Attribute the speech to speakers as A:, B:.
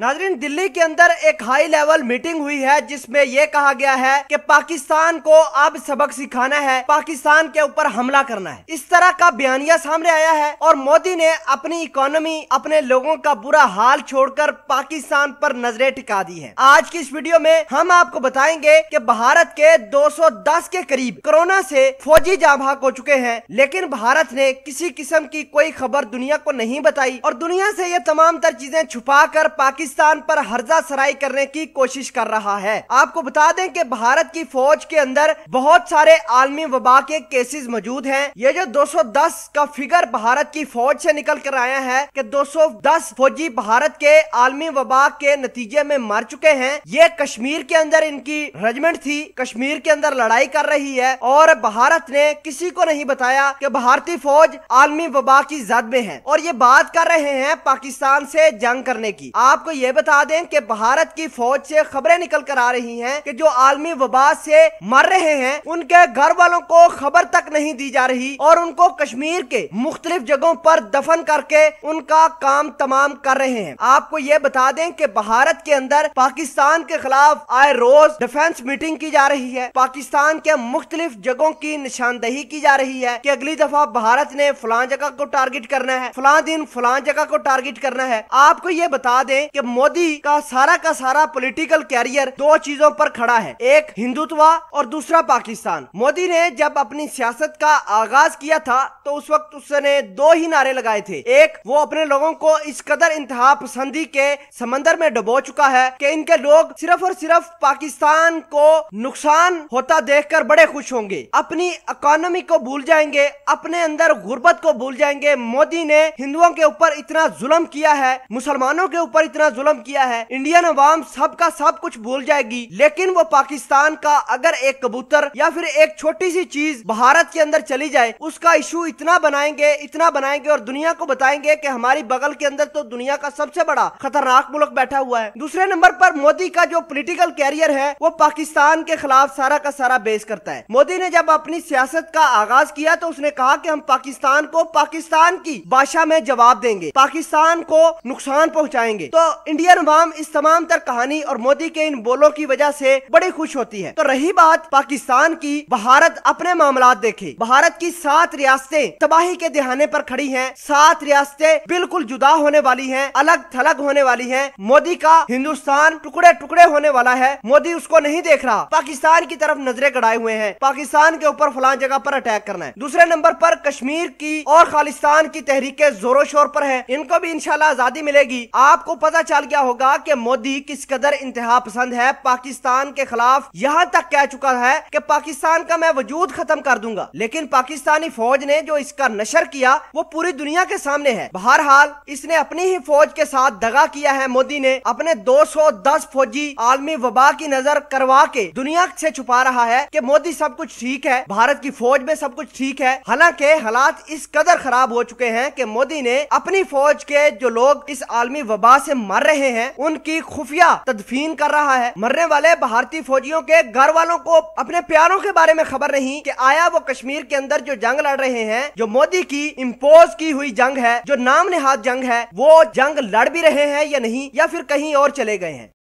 A: नाजरीन दिल्ली के अंदर एक हाई लेवल मीटिंग हुई है जिसमें ये कहा गया है कि पाकिस्तान को अब सबक सिखाना है पाकिस्तान के ऊपर हमला करना है इस तरह का बयानिया सामने आया है और मोदी ने अपनी इकोनॉमी अपने लोगों का बुरा हाल छोड़कर पाकिस्तान पर नजरें टिका दी है आज की इस वीडियो में हम आपको बताएंगे की भारत के दो के करीब कोरोना ऐसी फौजी जाभाक हो चुके हैं लेकिन भारत ने किसी किस्म की कोई खबर दुनिया को नहीं बताई और दुनिया ऐसी ये तमाम तर चीजें छुपा कर पाकिस्तान पाकिस्तान पर हर्जा सराई करने की कोशिश कर रहा है आपको बता दें कि भारत की फौज के अंदर बहुत सारे आलमी वबा के केसेस मौजूद हैं ये जो 210 का फिगर भारत की फौज से निकल कर आया है कि 210 फौजी भारत के आलमी वबा के नतीजे में मर चुके हैं ये कश्मीर के अंदर इनकी रेजिमेंट थी कश्मीर के अंदर लड़ाई कर रही है और भारत ने किसी को नहीं बताया की भारतीय फौज आलमी वबा की जद में है और ये बात कर रहे हैं पाकिस्तान से जंग करने की आपको ये बता दें कि भारत की फौज से खबरें निकल कर आ रही हैं कि जो आलमी वबा से मर रहे हैं उनके घर वालों को खबर तक नहीं दी जा रही और उनको कश्मीर के मुख्तलिफ जगहों पर दफन करके उनका काम तमाम कर रहे हैं आपको ये बता दें कि भारत के अंदर पाकिस्तान के खिलाफ आए रोज डिफेंस मीटिंग की जा रही है पाकिस्तान के मुख्तलिफ जगहों की निशानदही की जा रही है की अगली दफा भारत ने फला जगह को टारगेट करना है फला दिन फलां जगह को टारगेट करना है आपको ये बता दें कि मोदी का सारा का सारा पॉलिटिकल कैरियर दो चीजों पर खड़ा है एक हिंदुत्व और दूसरा पाकिस्तान मोदी ने जब अपनी सियासत का आगाज किया था तो उस वक्त उसने दो ही नारे लगाए थे एक वो अपने लोगों को इस कदर इंतहा पसंदी के समंदर में डबो चुका है कि इनके लोग सिर्फ और सिर्फ पाकिस्तान को नुकसान होता देखकर बड़े खुश होंगे अपनी इकोनॉमी को भूल जाएंगे अपने अंदर गुर्बत को भूल जाएंगे मोदी ने हिंदुओं के ऊपर इतना जुल्म किया है मुसलमानों के ऊपर इतना जुलम किया है इंडियन अवाम सबका सब कुछ भूल जाएगी लेकिन वो पाकिस्तान का अगर एक कबूतर या फिर एक छोटी सी चीज भारत के अंदर चली जाए उसका इशू इतना बनाएंगे इतना बनाएंगे और दुनिया को बताएंगे की हमारी बगल के अंदर तो दुनिया का सबसे बड़ा खतरनाक मुल्क बैठा हुआ है दूसरे नंबर पर मोदी का जो पोलिटिकल कैरियर है वो पाकिस्तान के खिलाफ सारा का सारा बेस करता है मोदी ने जब अपनी सियासत का आगाज किया तो उसने कहा कि हम पाकिस्तान को पाकिस्तान की भाषा में जवाब देंगे पाकिस्तान को नुकसान पहुंचाएंगे तो इंडियन अवाम इस तमाम तर कहानी और मोदी के इन बोलों की वजह से बड़ी खुश होती है तो रही बात पाकिस्तान की भारत अपने मामला देखे भारत की सात रियासतें तबाही के दिहाने पर खड़ी हैं सात रियासतें बिल्कुल जुदा होने वाली हैं अलग थलग होने वाली हैं मोदी का हिंदुस्तान टुकड़े टुकड़े होने वाला है मोदी उसको नहीं देख रहा पाकिस्तान की तरफ नजरे गड़ाए हुए है पाकिस्तान के ऊपर फलान जगह आरोप अटैक करना है दूसरे नंबर आरोप कश्मीर की और खालिस्तान की तहरीके जोरों शोर आरोप है इनको भी इनशाला आजादी मिलेगी आपको पता चाल क्या होगा कि मोदी किस कदर इंतहा पसंद है पाकिस्तान के खिलाफ यहाँ तक कह चुका है कि पाकिस्तान का मैं वजूद खत्म कर दूंगा लेकिन पाकिस्तानी फौज ने जो इसका नशर किया वो पूरी दुनिया के सामने है बहरहाल इसने अपनी ही फौज के साथ दगा किया है मोदी ने अपने दस फौजी आलमी वबा की नजर करवा के दुनिया ऐसी छुपा रहा है की मोदी सब कुछ ठीक है भारत की फौज में सब कुछ ठीक है हालांकि हालात इस कदर खराब हो चुके हैं की मोदी ने अपनी फौज के जो लोग इस आलमी वबा ऐसी मर मर रहे हैं उनकी खुफिया तदफीन कर रहा है मरने वाले भारतीय फौजियों के घर वालों को अपने प्यारों के बारे में खबर नहीं कि आया वो कश्मीर के अंदर जो जंग लड़ रहे हैं जो मोदी की इम्पोज की हुई जंग है जो नाम निहाद जंग है वो जंग लड़ भी रहे हैं या नहीं या फिर कहीं और चले गए हैं